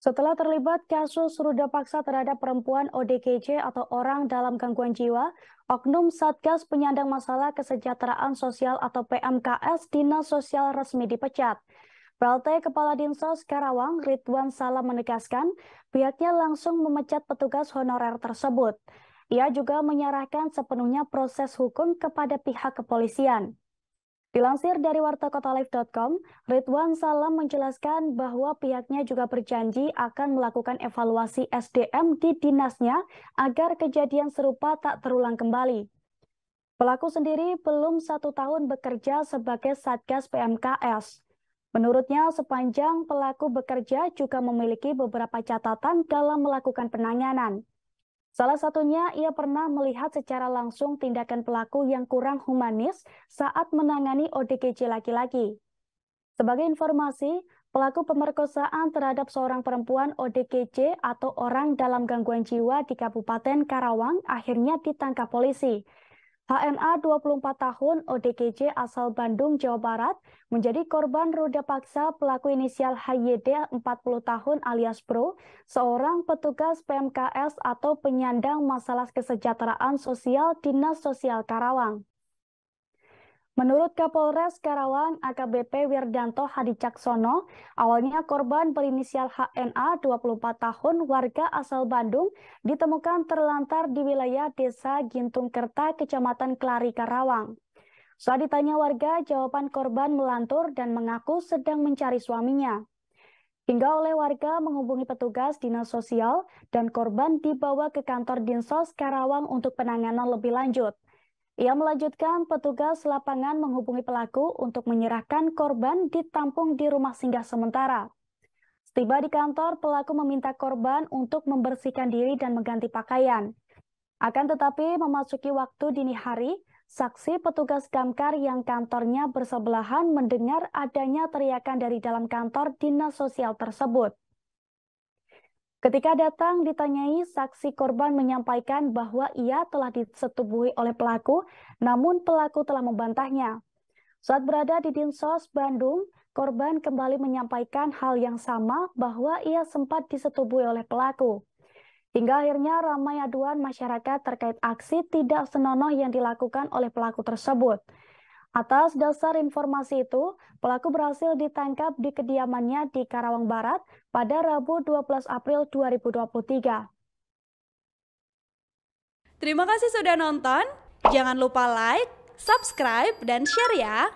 Setelah terlibat kasus ruda paksa terhadap perempuan ODKJ atau orang dalam gangguan jiwa, Oknum Satgas Penyandang Masalah Kesejahteraan Sosial atau PMKS Dinas Sosial resmi dipecat. PLT Kepala Dinsos Karawang Ridwan Salam menegaskan pihaknya langsung memecat petugas honorer tersebut. Ia juga menyerahkan sepenuhnya proses hukum kepada pihak kepolisian. Dilansir dari wartakotalife.com, Ridwan Salam menjelaskan bahwa pihaknya juga berjanji akan melakukan evaluasi SDM di dinasnya agar kejadian serupa tak terulang kembali. Pelaku sendiri belum satu tahun bekerja sebagai Satgas PMKS. Menurutnya, sepanjang pelaku bekerja juga memiliki beberapa catatan dalam melakukan penanganan. Salah satunya, ia pernah melihat secara langsung tindakan pelaku yang kurang humanis saat menangani ODGJ laki-laki. Sebagai informasi, pelaku pemerkosaan terhadap seorang perempuan ODGJ atau orang dalam gangguan jiwa di Kabupaten Karawang akhirnya ditangkap polisi. HNA 24 tahun ODGJ asal Bandung, Jawa Barat, menjadi korban roda paksa pelaku inisial HYD 40 tahun alias Bro, seorang petugas PMKS atau penyandang masalah kesejahteraan sosial Dinas Sosial Karawang. Menurut Kapolres Karawang AKBP Wirdanto Hadicaksono, awalnya korban berinisial HNA 24 tahun warga asal Bandung ditemukan terlantar di wilayah Desa Gintung Kerta, Kecamatan Kelari, Karawang. Saat ditanya warga, jawaban korban melantur dan mengaku sedang mencari suaminya. Hingga oleh warga menghubungi petugas dinas sosial dan korban dibawa ke kantor Dinsos Karawang untuk penanganan lebih lanjut. Ia melanjutkan petugas lapangan menghubungi pelaku untuk menyerahkan korban ditampung di rumah singgah sementara. Setiba di kantor, pelaku meminta korban untuk membersihkan diri dan mengganti pakaian. Akan tetapi memasuki waktu dini hari, saksi petugas damkar yang kantornya bersebelahan mendengar adanya teriakan dari dalam kantor dinas sosial tersebut. Ketika datang ditanyai, saksi korban menyampaikan bahwa ia telah disetubuhi oleh pelaku, namun pelaku telah membantahnya. Saat berada di Dinsos, Bandung, korban kembali menyampaikan hal yang sama bahwa ia sempat disetubuhi oleh pelaku. Hingga akhirnya ramai aduan masyarakat terkait aksi tidak senonoh yang dilakukan oleh pelaku tersebut. Atas dasar informasi itu, pelaku berhasil ditangkap di kediamannya di Karawang Barat pada Rabu 12 April 2023. Terima kasih sudah nonton. Jangan lupa like, subscribe, dan share ya.